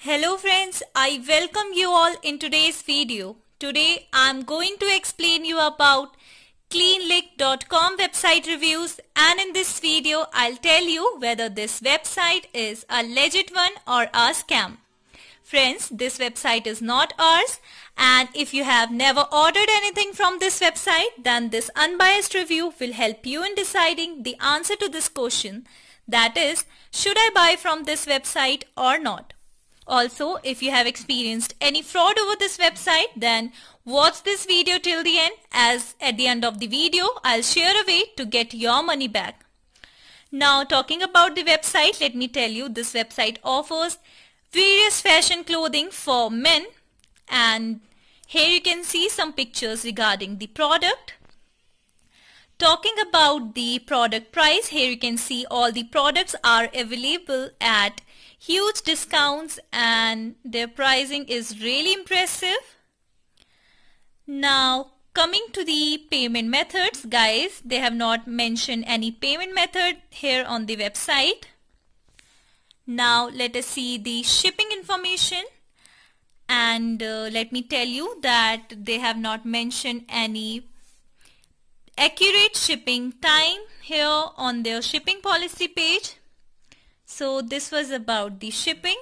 Hello friends, I welcome you all in today's video. Today I am going to explain you about cleanlick.com website reviews and in this video I'll tell you whether this website is a legit one or a scam. Friends, this website is not ours and if you have never ordered anything from this website, then this unbiased review will help you in deciding the answer to this question. That is, should I buy from this website or not? Also, if you have experienced any fraud over this website, then watch this video till the end as at the end of the video, I'll share a way to get your money back. Now talking about the website, let me tell you this website offers various fashion clothing for men and here you can see some pictures regarding the product. Talking about the product price, here you can see all the products are available at huge discounts and their pricing is really impressive. Now coming to the payment methods guys, they have not mentioned any payment method here on the website. Now let us see the shipping information and uh, let me tell you that they have not mentioned any accurate shipping time here on their shipping policy page. So this was about the shipping.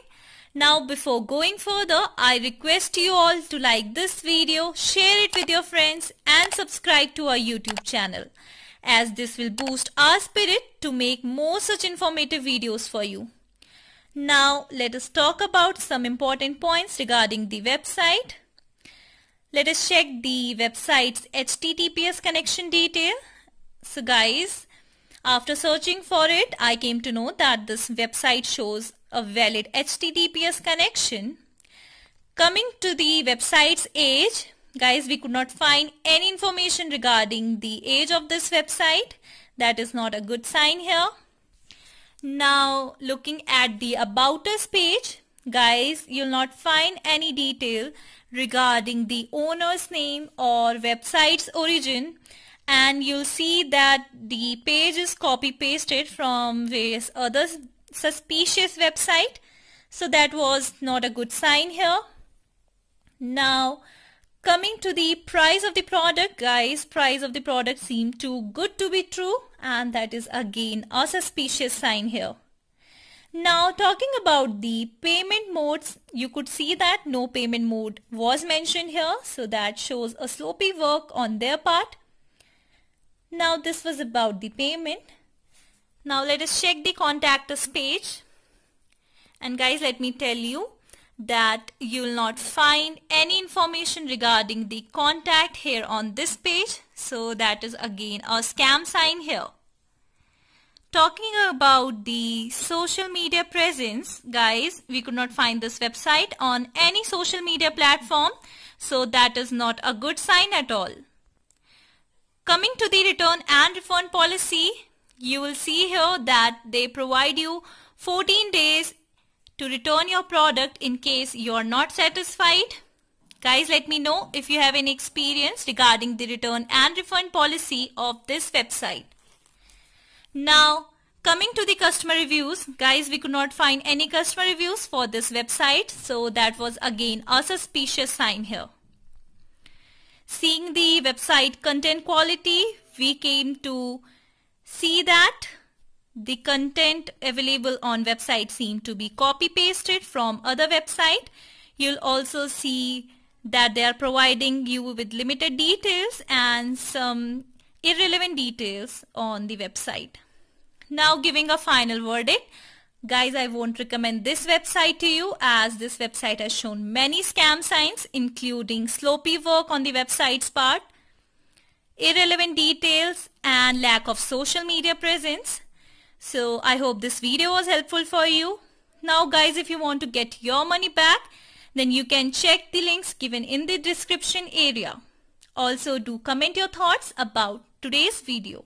Now before going further, I request you all to like this video, share it with your friends and subscribe to our YouTube channel as this will boost our spirit to make more such informative videos for you. Now let us talk about some important points regarding the website. Let us check the website's HTTPS connection detail. So guys, after searching for it, I came to know that this website shows a valid HTTPS connection. Coming to the website's age, guys, we could not find any information regarding the age of this website. That is not a good sign here. Now looking at the about us page, guys, you'll not find any detail regarding the owner's name or website's origin and you'll see that the page is copy pasted from various other suspicious website so that was not a good sign here now coming to the price of the product guys price of the product seemed too good to be true and that is again a suspicious sign here. Now talking about the payment modes, you could see that no payment mode was mentioned here. So that shows a sloppy work on their part. Now this was about the payment. Now let us check the contact us page. And guys, let me tell you, that you will not find any information regarding the contact here on this page. So that is again a scam sign here. Talking about the social media presence, guys, we could not find this website on any social media platform. So that is not a good sign at all. Coming to the return and refund policy, you will see here that they provide you 14 days to return your product in case you are not satisfied. Guys, let me know if you have any experience regarding the return and refund policy of this website. Now, coming to the customer reviews, guys, we could not find any customer reviews for this website. So that was again a suspicious sign here. Seeing the website content quality, we came to see that the content available on website seem to be copy pasted from other website. You'll also see that they are providing you with limited details and some irrelevant details on the website. Now giving a final verdict. Guys, I won't recommend this website to you as this website has shown many scam signs including sloppy work on the website's part, irrelevant details and lack of social media presence. So I hope this video was helpful for you. Now guys if you want to get your money back then you can check the links given in the description area. Also do comment your thoughts about today's video.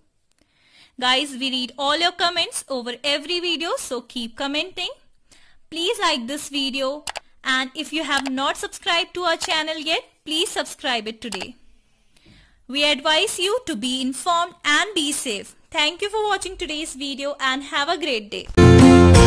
Guys we read all your comments over every video so keep commenting. Please like this video and if you have not subscribed to our channel yet please subscribe it today. We advise you to be informed and be safe. Thank you for watching today's video and have a great day.